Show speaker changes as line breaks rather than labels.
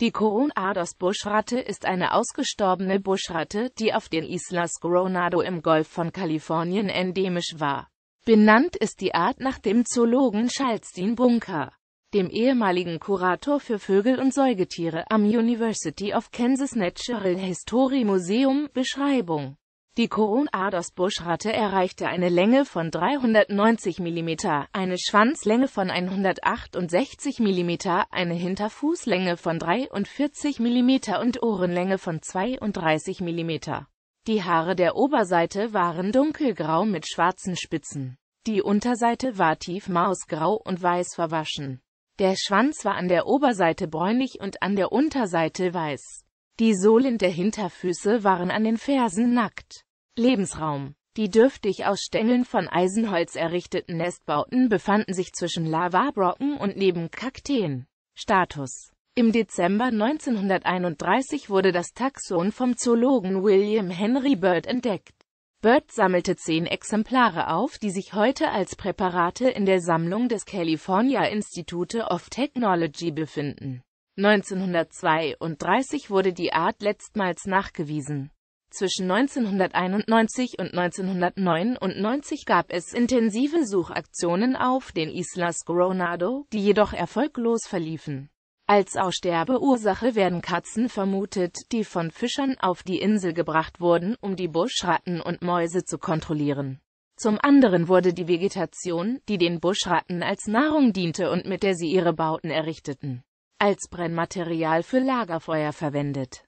Die Coronados-Buschratte ist eine ausgestorbene Buschratte, die auf den Islas Coronado im Golf von Kalifornien endemisch war. Benannt ist die Art nach dem Zoologen Schalstein Bunker, dem ehemaligen Kurator für Vögel und Säugetiere am University of Kansas Natural History Museum. Beschreibung die Corona ados buschratte erreichte eine Länge von 390 mm, eine Schwanzlänge von 168 mm, eine Hinterfußlänge von 43 mm und Ohrenlänge von 32 mm. Die Haare der Oberseite waren dunkelgrau mit schwarzen Spitzen. Die Unterseite war tief mausgrau und weiß verwaschen. Der Schwanz war an der Oberseite bräunlich und an der Unterseite weiß. Die Sohlen der Hinterfüße waren an den Fersen nackt. Lebensraum. Die dürftig aus Stängeln von Eisenholz errichteten Nestbauten befanden sich zwischen Lavabrocken und neben Kakteen. Status Im Dezember 1931 wurde das Taxon vom Zoologen William Henry Bird entdeckt. Bird sammelte zehn Exemplare auf, die sich heute als Präparate in der Sammlung des California Institute of Technology befinden. 1932 wurde die Art letztmals nachgewiesen. Zwischen 1991 und 1999 gab es intensive Suchaktionen auf den Islas Coronado, die jedoch erfolglos verliefen. Als Aussterbeursache werden Katzen vermutet, die von Fischern auf die Insel gebracht wurden, um die Buschratten und Mäuse zu kontrollieren. Zum anderen wurde die Vegetation, die den Buschratten als Nahrung diente und mit der sie ihre Bauten errichteten, als Brennmaterial für Lagerfeuer verwendet.